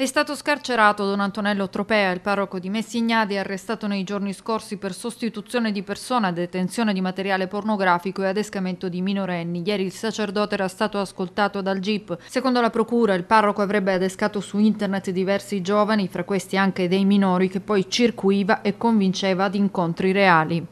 È stato scarcerato Don Antonello Tropea, il parroco di Messignadi, arrestato nei giorni scorsi per sostituzione di persona, detenzione di materiale pornografico e adescamento di minorenni. Ieri il sacerdote era stato ascoltato dal GIP. Secondo la procura, il parroco avrebbe adescato su internet diversi giovani, fra questi anche dei minori, che poi circuiva e convinceva ad incontri reali.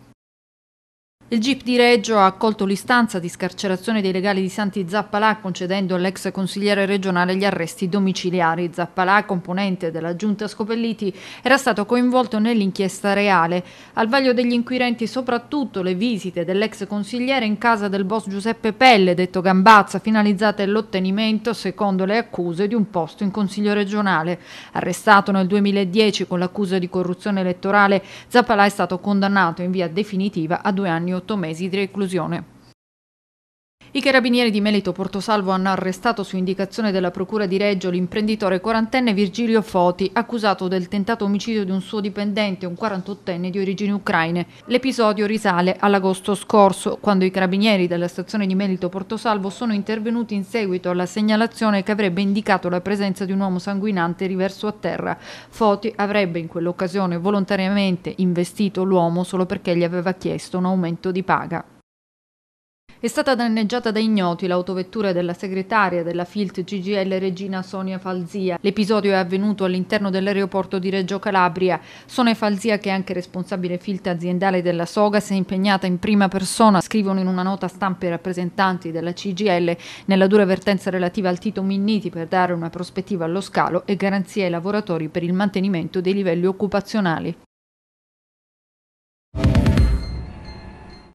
Il GIP di Reggio ha accolto l'istanza di scarcerazione dei legali di Santi Zappalà concedendo all'ex consigliere regionale gli arresti domiciliari. Zappalà, componente della giunta Scopelliti, era stato coinvolto nell'inchiesta reale. Al vaglio degli inquirenti soprattutto le visite dell'ex consigliere in casa del boss Giuseppe Pelle, detto Gambazza, finalizzate all'ottenimento, secondo le accuse, di un posto in consiglio regionale. Arrestato nel 2010 con l'accusa di corruzione elettorale, Zappalà è stato condannato in via definitiva a due anni otto mesi di reclusione. I carabinieri di Melito Porto Salvo hanno arrestato su indicazione della Procura di Reggio l'imprenditore quarantenne Virgilio Foti, accusato del tentato omicidio di un suo dipendente, un 48enne di origini ucraine. L'episodio risale all'agosto scorso, quando i carabinieri della stazione di Melito Porto Salvo sono intervenuti in seguito alla segnalazione che avrebbe indicato la presenza di un uomo sanguinante riverso a terra. Foti avrebbe in quell'occasione volontariamente investito l'uomo solo perché gli aveva chiesto un aumento di paga. È stata danneggiata da ignoti l'autovettura della segretaria della FILT CGL Regina Sonia Falzia. L'episodio è avvenuto all'interno dell'aeroporto di Reggio Calabria. Sonia Falzia, che è anche responsabile FILT aziendale della Soga, si è impegnata in prima persona, scrivono in una nota stampa i rappresentanti della CGL, nella dura vertenza relativa al Tito Minniti per dare una prospettiva allo scalo e garanzie ai lavoratori per il mantenimento dei livelli occupazionali.